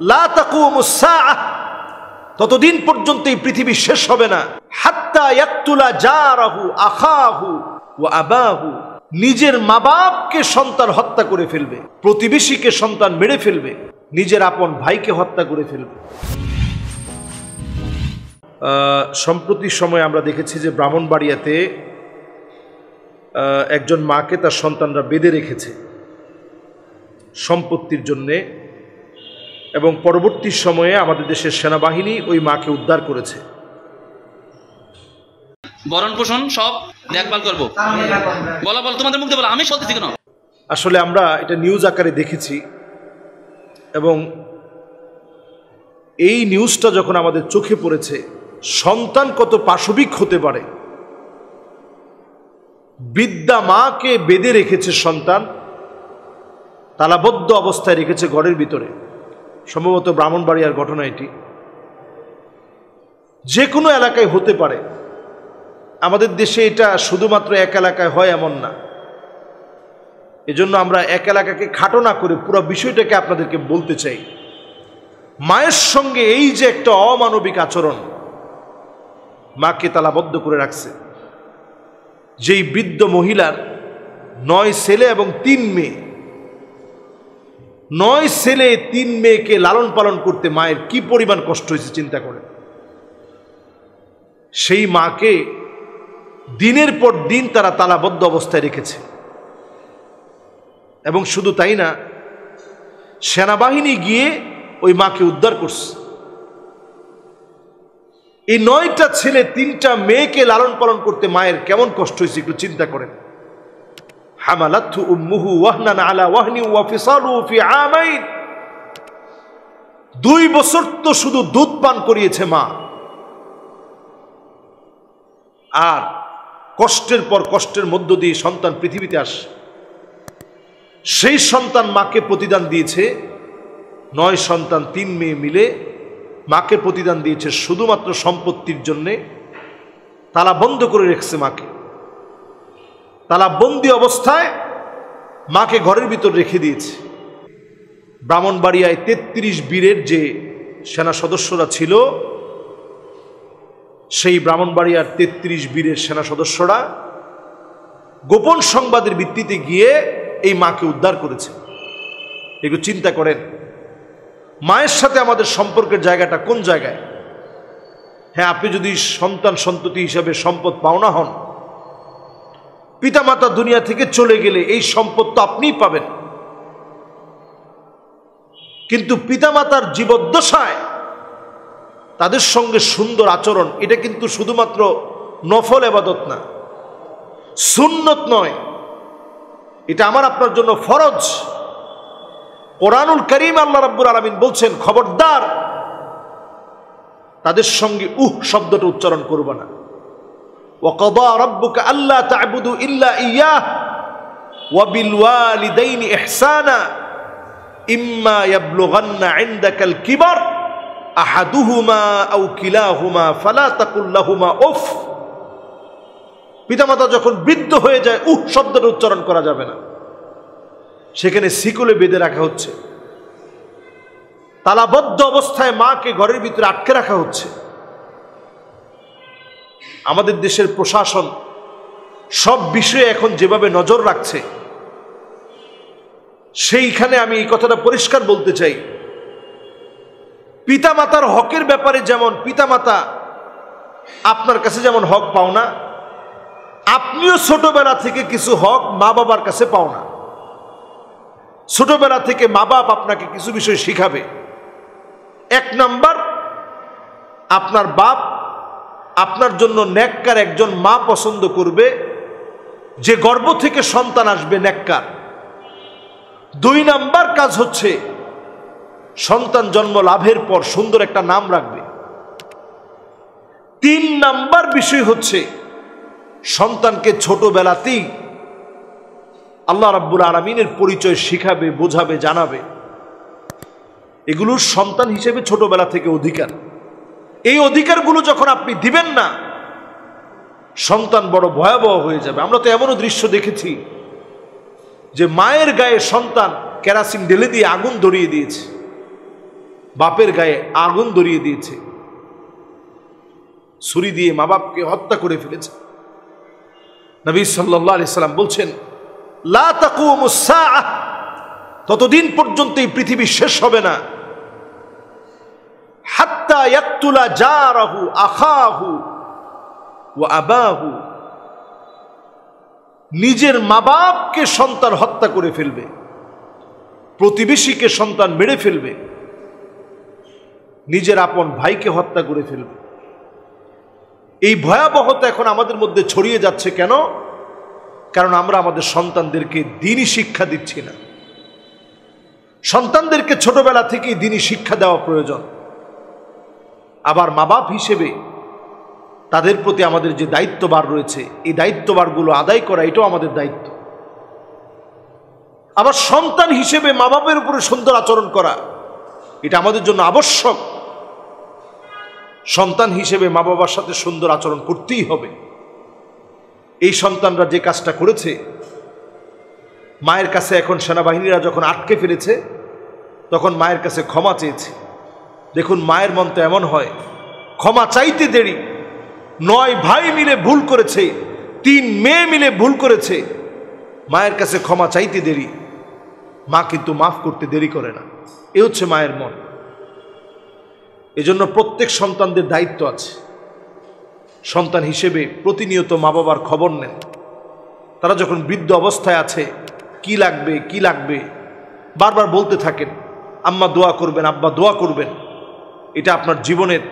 ততদিন পর্যন্ত এই পৃথিবী শেষ হবে না হাত্তা ইয়াত্তুলা জারাহু আখাহু ও আবাহু নিজের মা বাপকে সন্তান হত্যা করে ফেলবে প্রতিবেশীকে সন্তান মেরে ফেলবে নিজের আপন ভাইকে হত্যা করে ফেলবে সম্প্রতি সময় আমরা দেখেছি যে ব্রাহ্মণবাড়িয়াতে একজন মাকে তার সন্তানরা বেঁধে রেখেছে সম্পত্তির জন্যে এবং পরবর্তী সময়ে আমাদের দেশের সেনাবাহিনী ওই মাকে উদ্ধার করেছে আসলে আমরা এটা নিউজ আকারে দেখেছি এবং এই নিউজটা যখন আমাদের চোখে পড়েছে সন্তান কত পাশবিক হতে পারে বিদ্যা মাকে বেঁধে রেখেছে সন্তান তালাবদ্ধ অবস্থায় রেখেছে ঘরের ভিতরে সম্ভবত ব্রাহ্মণবাড়িয়ার ঘটনা এটি যে কোনো এলাকায় হতে পারে আমাদের দেশে এটা শুধুমাত্র এক এলাকায় হয় এমন না এজন্য আমরা এক এলাকাকে খাটো না করে পুরো বিষয়টাকে আপনাদেরকে বলতে চাই মায়ের সঙ্গে এই যে একটা অমানবিক আচরণ মাকে তালাবদ্ধ করে রাখছে যেই বৃদ্ধ মহিলার নয় ছেলে এবং তিন মেয়ে নয় ছেলে তিন মেয়েকে লালন পালন করতে মায়ের কি পরিমাণ কষ্ট হয়েছে চিন্তা করে সেই মাকে দিনের পর দিন তারা তালাবদ্ধ অবস্থায় রেখেছে এবং শুধু তাই না সেনাবাহিনী গিয়ে ওই মাকে উদ্ধার করছে এই নয়টা ছেলে তিনটা মেয়েকে লালন পালন করতে মায়ের কেমন কষ্ট হয়েছে একটু চিন্তা করেন হামালাতহু উম্মুহু ওয়াহনান আলা ওয়াহনি ওয়া ফিসালু ফি আমাইন দুই বছর তো শুধু দুধ পান করিয়েছে মা আর কষ্টের পর কষ্টের মধ্য দিয়ে সন্তান পৃথিবীতে আসে সেই সন্তান মাকে প্রতিদান দিয়েছে নয় সন্তান তিন মেয়ে মিলে মাকে প্রতিদান দিয়েছে শুধুমাত্র সম্পত্তির জন্যে তালা বন্ধ করে রেখেছে মাকে তারা বন্দি অবস্থায় মাকে ঘরের ভিতর রেখে দিয়েছে ব্রাহ্মণবাড়িয়ায় তেত্রিশ বীরের যে সেনা সদস্যরা ছিল সেই ব্রাহ্মণবাড়িয়ার তেত্রিশ বীরের সেনা সদস্যরা গোপন সংবাদের ভিত্তিতে গিয়ে এই মাকে উদ্ধার করেছে একটু চিন্তা করেন মায়ের সাথে আমাদের সম্পর্কের জায়গাটা কোন জায়গায় হ্যাঁ আপনি যদি সন্তান সন্ততি হিসাবে সম্পদ পাওনা হন পিতামাতা দুনিয়া থেকে চলে গেলে এই সম্পদ তো আপনিই পাবেন কিন্তু পিতামাতার জীবদ্দশায় তাদের সঙ্গে সুন্দর আচরণ এটা কিন্তু শুধুমাত্র নফল এবাদত না সুন্নত নয় এটা আমার আপনার জন্য ফরজ কোরআনুল করিম আল্লাহ রাব্বুর আলমিন বলছেন খবরদার তাদের সঙ্গে উহ শব্দটা উচ্চারণ করবো না وقضى ربك ألا تعبدوا إلا إياه وبالوالدين إحسانا إما يبلغن عندك الكبر أحدهما أو كلاهما فلا تقل لهما أف পিতামাতা যখন বৃদ্ধ হয়ে যায় উহ শব্দটা উচ্চারণ করা যাবে না সেখানে শিকলে বেঁধে রাখা হচ্ছে তালাবদ্ধ অবস্থায় মাকে ঘরের ভিতরে আটকে রাখা হচ্ছে আমাদের দেশের প্রশাসন সব বিষয়ে এখন যেভাবে নজর রাখছে সেইখানে আমি এই কথাটা পরিষ্কার বলতে চাই পিতামাতার হকের ব্যাপারে যেমন পিতামাতা আপনার কাছে যেমন হক পাও না আপনিও ছোটবেলা থেকে কিছু হক মা বাবার কাছে পাও না ছোটবেলা থেকে মা বাপ আপনাকে কিছু বিষয় শিখাবে এক নাম্বার আপনার বাপ আপনার জন্য ন্যাক্কার একজন মা পছন্দ করবে যে গর্ব থেকে সন্তান আসবে ন্যাক্কার দুই নাম্বার কাজ হচ্ছে সন্তান জন্ম লাভের পর সুন্দর একটা নাম রাখবে তিন নাম্বার বিষয় হচ্ছে সন্তানকে ছোটবেলাতেই আল্লাহ রাব্বুল আলমিনের পরিচয় শিখাবে বোঝাবে জানাবে এগুলোর সন্তান হিসেবে ছোটবেলা থেকে অধিকার এই অধিকারগুলো যখন আপনি দিবেন না সন্তান বড় ভয়াবহ হয়ে যাবে আমরা তো এমনও দৃশ্য দেখেছি যে মায়ের গায়ে সন্তান কেরাসিন ঢেলে দিয়ে আগুন ধরিয়ে দিয়েছে বাপের গায়ে আগুন ধরিয়ে দিয়েছে ছুরি দিয়ে মা বাপকে হত্যা করে ফেলেছে নবী সাল্লাহ আলি সাল্লাম বলছেন ততদিন পর্যন্ত এই পৃথিবী শেষ হবে না নিজের মা বাপকে সন্তান হত্যা করে ফেলবে প্রতিবেশীকে সন্তান মেরে ফেলবে নিজের আপন ভাইকে হত্যা করে ফেলবে এই ভয়াবহতা এখন আমাদের মধ্যে ছড়িয়ে যাচ্ছে কেন কারণ আমরা আমাদের সন্তানদেরকে দিনই শিক্ষা দিচ্ছি না সন্তানদেরকে ছোটবেলা থেকেই দিনই শিক্ষা দেওয়া প্রয়োজন আবার মা বাপ হিসেবে তাদের প্রতি আমাদের যে দায়িত্ববার রয়েছে এই দায়িত্ববারগুলো আদায় করা এটাও আমাদের দায়িত্ব আবার সন্তান হিসেবে মা বাপের উপরে সুন্দর আচরণ করা এটা আমাদের জন্য আবশ্যক সন্তান হিসেবে মা বাবার সাথে সুন্দর আচরণ করতেই হবে এই সন্তানরা যে কাজটা করেছে মায়ের কাছে এখন সেনাবাহিনীরা যখন আটকে ফেলেছে তখন মায়ের কাছে ক্ষমা চেয়েছে দেখুন মায়ের মন তো এমন হয় ক্ষমা চাইতে দেরি নয় ভাই মিলে ভুল করেছে তিন মেয়ে মিলে ভুল করেছে মায়ের কাছে ক্ষমা চাইতে দেরি মা কিন্তু মাফ করতে দেরি করে না এ হচ্ছে মায়ের মন এজন্য প্রত্যেক সন্তানদের দায়িত্ব আছে সন্তান হিসেবে প্রতিনিয়ত মা বাবার খবর নেন তারা যখন বৃদ্ধ অবস্থায় আছে কি লাগবে কি লাগবে বারবার বলতে থাকেন আম্মা দোয়া করবেন আব্বা দোয়া করবেন এটা আপনার জীবনের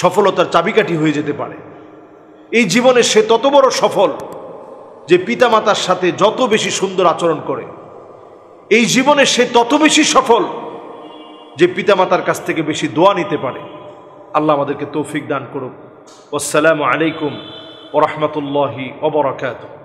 সফলতার চাবিকাঠি হয়ে যেতে পারে এই জীবনে সে তত বড় সফল যে পিতামাতার সাথে যত বেশি সুন্দর আচরণ করে এই জীবনে সে তত বেশি সফল যে পিতামাতার কাছ থেকে বেশি দোয়া নিতে পারে আল্লাহ আমাদেরকে তৌফিক দান করুক আসসালামু আলাইকুম ওরহমতুল্লাহি অবরাকাত